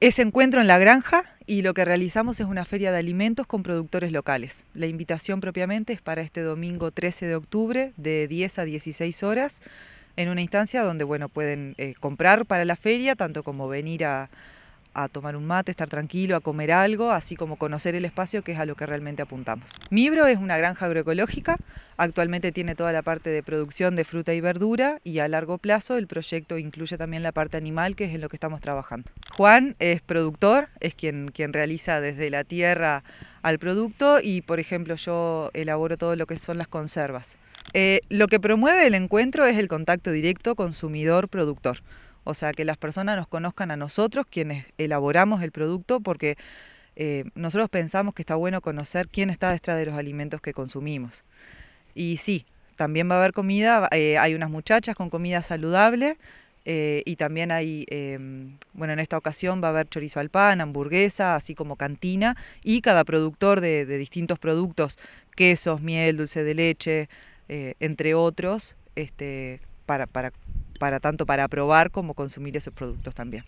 Ese encuentro en la granja y lo que realizamos es una feria de alimentos con productores locales. La invitación propiamente es para este domingo 13 de octubre de 10 a 16 horas en una instancia donde bueno, pueden eh, comprar para la feria, tanto como venir a, a tomar un mate, estar tranquilo, a comer algo, así como conocer el espacio, que es a lo que realmente apuntamos. Mibro es una granja agroecológica, actualmente tiene toda la parte de producción de fruta y verdura y a largo plazo el proyecto incluye también la parte animal, que es en lo que estamos trabajando. Juan es productor, es quien, quien realiza desde la tierra al producto y, por ejemplo, yo elaboro todo lo que son las conservas. Eh, lo que promueve el encuentro es el contacto directo consumidor-productor. O sea, que las personas nos conozcan a nosotros, quienes elaboramos el producto, porque eh, nosotros pensamos que está bueno conocer quién está detrás de los alimentos que consumimos. Y sí, también va a haber comida, eh, hay unas muchachas con comida saludable. Eh, y también hay, em, bueno, en esta ocasión va a haber chorizo al pan, hamburguesa, así como cantina, y cada productor de, de distintos productos, quesos, miel, dulce de leche, entre otros, este, para, para para tanto para probar como consumir esos productos también.